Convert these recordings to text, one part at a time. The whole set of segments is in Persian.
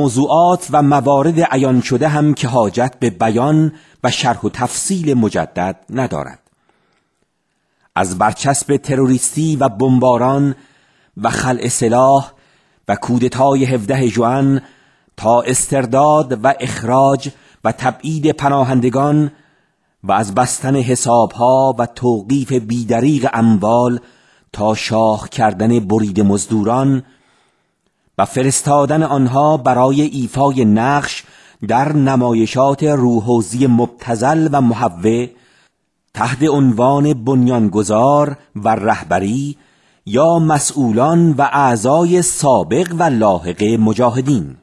موضوعات و موارد عیان شده هم که حاجت به بیان و شرح و تفصیل مجدد ندارد از برچسب تروریستی و بمباران و خلع سلاح و کودتای 17 جوان تا استرداد و اخراج و تبعید پناهندگان و از بستن حسابها و توقیف بیدریق اموال تا شاخ کردن برید مزدوران و فرستادن آنها برای ایفای نقش در نمایشات روحوزی مبتزل و محوه تحت عنوان بنیانگذار و رهبری یا مسئولان و اعضای سابق و لاحق مجاهدین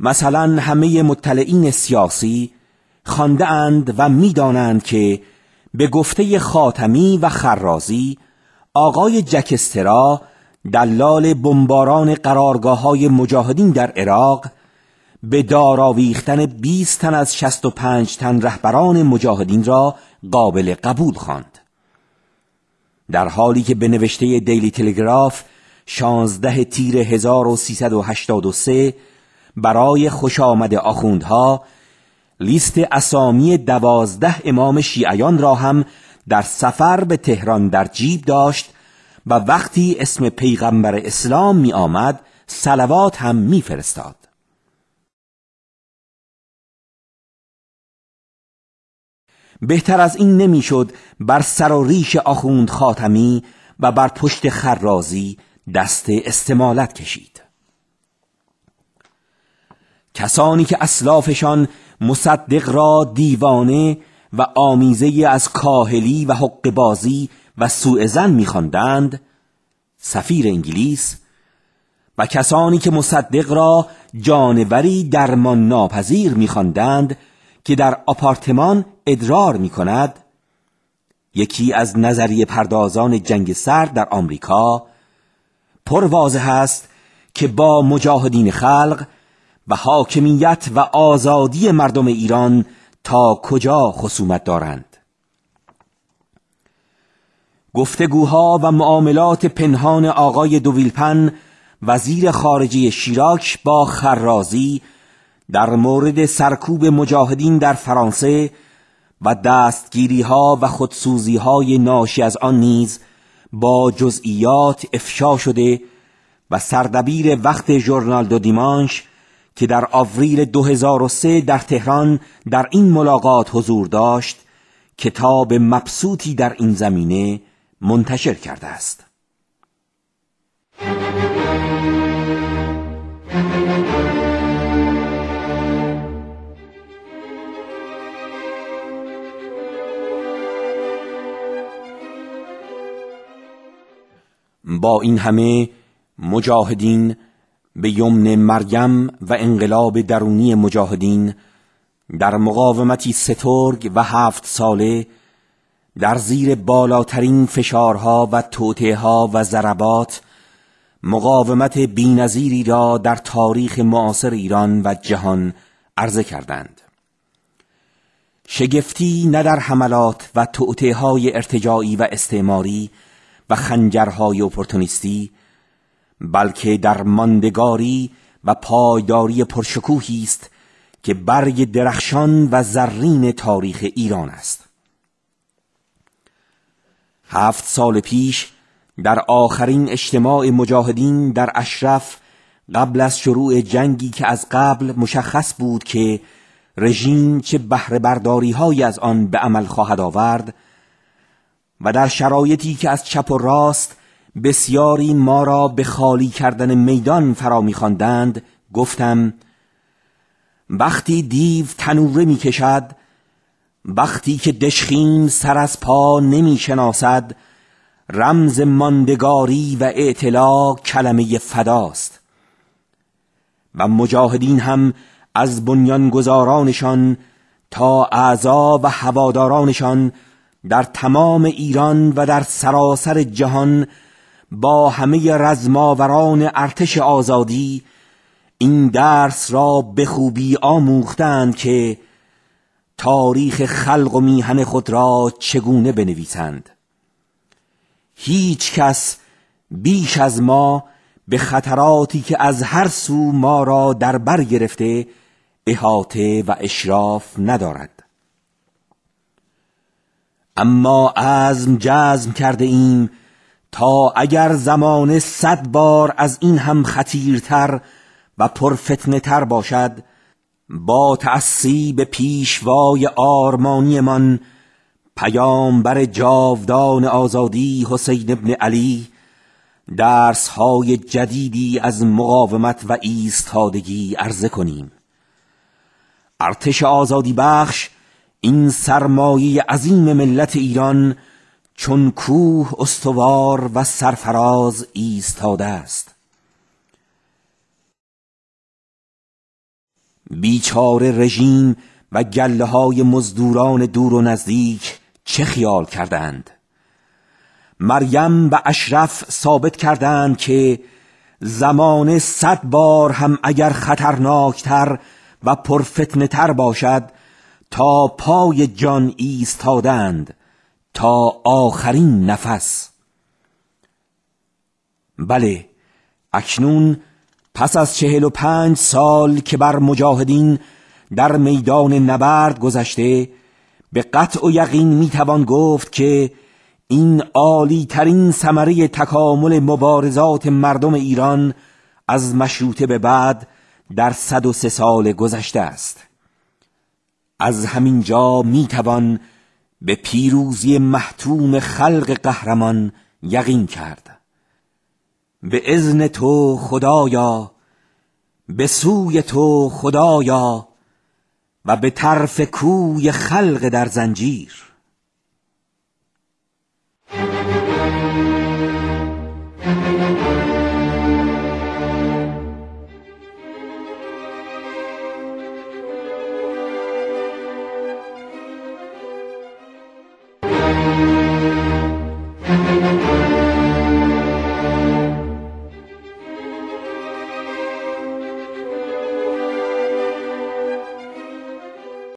مثلا همه مطلعین سیاسی خانده اند و میدانند که به گفته خاتمی و خرازی آقای جکسترا دلال بمباران قرارگاه های مجاهدین در عراق به داراویختن 20 تن از 65 تن رهبران مجاهدین را قابل قبول خواند. در حالی که به نوشته دیلی تلگراف 16 تیر 1383 برای خوش آمد آخوندها لیست اسامی دوازده امام شیعیان را هم در سفر به تهران در جیب داشت و وقتی اسم پیغمبر اسلام می آمد سلوات هم می فرستاد. بهتر از این نمیشد بر سر و ریش آخوند خاتمی و بر پشت خرازی دست استمالت کشید کسانی که اسلافشان مصدق را دیوانه و آمیزه از کاهلی و حق بازی و سوء زن میخواندند سفیر انگلیس و کسانی که مصدق را جانوری درمان ناپذیر میخواندند که در آپارتمان ادرار می کند یکی از نظریه پردازان جنگ سرد در آمریکا پر واضح است که با مجاهدین خلق و حاکمیت و آزادی مردم ایران تا کجا خصومت دارند گفتگوها و معاملات پنهان آقای دویلپن وزیر خارجه شیراک با خرازی در مورد سرکوب مجاهدین در فرانسه و دستگیری ها و خودسوزی های ناشی از آن نیز با جزئیات افشا شده و سردبیر وقت ژورنال دو دیمانش که در آوریل 2003 در تهران در این ملاقات حضور داشت کتاب مبسوطی در این زمینه منتشر کرده است با این همه مجاهدین به یمن مریم و انقلاب درونی مجاهدین در مقاومتی سترگ و هفت ساله در زیر بالاترین فشارها و توطئه‌ها و ضربات مقاومت بینظیری را در تاریخ معاصر ایران و جهان عرضه کردند شگفتی نه در حملات و توطئه‌های ارتجاعی و استعماری و خنجرهای اپورتونیستی بلکه در ماندگاری و پایداری پرشکوهی است که برگ درخشان و زرین تاریخ ایران است هفت سال پیش در آخرین اجتماع مجاهدین در اشرف قبل از شروع جنگی که از قبل مشخص بود که رژیم چه بهره برداری های از آن به عمل خواهد آورد و در شرایطی که از چپ و راست بسیاری ما را به خالی کردن میدان فرا میخواندند گفتم وقتی دیو تنوره میکشد وقتی که دشخیم سر از پا نمی شناسد رمز ماندگاری و اعتلا کلمه فداست و مجاهدین هم از بنیانگذارانشان تا اعضا و هوادارانشان در تمام ایران و در سراسر جهان با همه رزماوران ارتش آزادی این درس را به خوبی آموختند که تاریخ خلق و میهن خود را چگونه بنویسند هیچ کس بیش از ما به خطراتی که از هر سو ما را در بر گرفته احاطه و اشراف ندارد اما عزم جزم کرده ایم تا اگر زمان صد بار از این هم خطیرتر و پرفتنه تر باشد با تعصی به پیشوای آرمانیمان پیامبر جاودان آزادی حسین ابن علی درسهای جدیدی از مقاومت و ایستادگی عرضه کنیم ارتش آزادی بخش این سرمایه عظیم ملت ایران چون کوه استوار و سرفراز ایستاده است بیچاره رژیم و گله های مزدوران دور و نزدیک چه خیال کردند مریم و اشرف ثابت کردند که زمان صد بار هم اگر خطرناکتر و پرفتنه تر باشد تا پای جان ایستادند تا آخرین نفس بله اکنون پس از چهل و پنج سال که بر مجاهدین در میدان نبرد گذشته به قطع و یقین میتوان گفت که این عالی ترین سمره تکامل مبارزات مردم ایران از مشروطه به بعد در صد و سه سال گذشته است از همین جا میتوان به پیروزی محتوم خلق قهرمان یقین کرد به ازن تو خدایا به سوی تو خدایا و به طرف کوی خلق در زنجیر